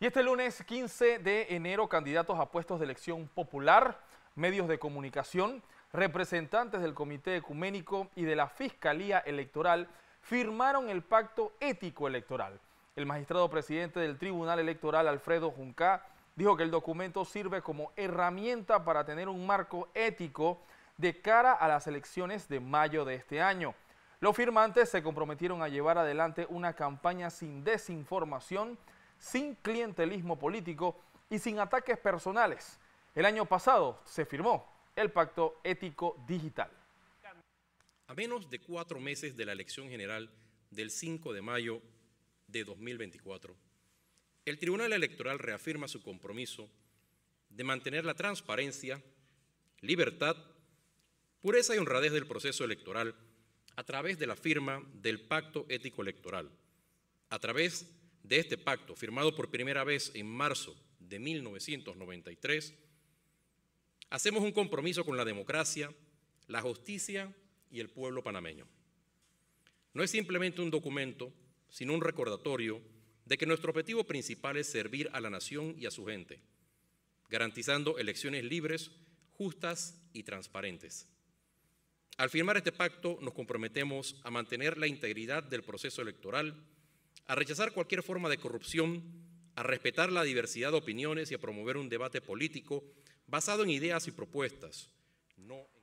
Y este lunes 15 de enero, candidatos a puestos de elección popular, medios de comunicación, representantes del Comité Ecuménico y de la Fiscalía Electoral firmaron el Pacto Ético Electoral. El magistrado presidente del Tribunal Electoral, Alfredo Junca dijo que el documento sirve como herramienta para tener un marco ético de cara a las elecciones de mayo de este año. Los firmantes se comprometieron a llevar adelante una campaña sin desinformación, sin clientelismo político y sin ataques personales. El año pasado se firmó el Pacto Ético Digital. A menos de cuatro meses de la elección general del 5 de mayo de 2024, el Tribunal Electoral reafirma su compromiso de mantener la transparencia, libertad, pureza y honradez del proceso electoral a través de la firma del Pacto Ético Electoral, a través de este pacto, firmado por primera vez en marzo de 1993, hacemos un compromiso con la democracia, la justicia y el pueblo panameño. No es simplemente un documento, sino un recordatorio de que nuestro objetivo principal es servir a la nación y a su gente, garantizando elecciones libres, justas y transparentes. Al firmar este pacto nos comprometemos a mantener la integridad del proceso electoral, a rechazar cualquier forma de corrupción, a respetar la diversidad de opiniones y a promover un debate político basado en ideas y propuestas, no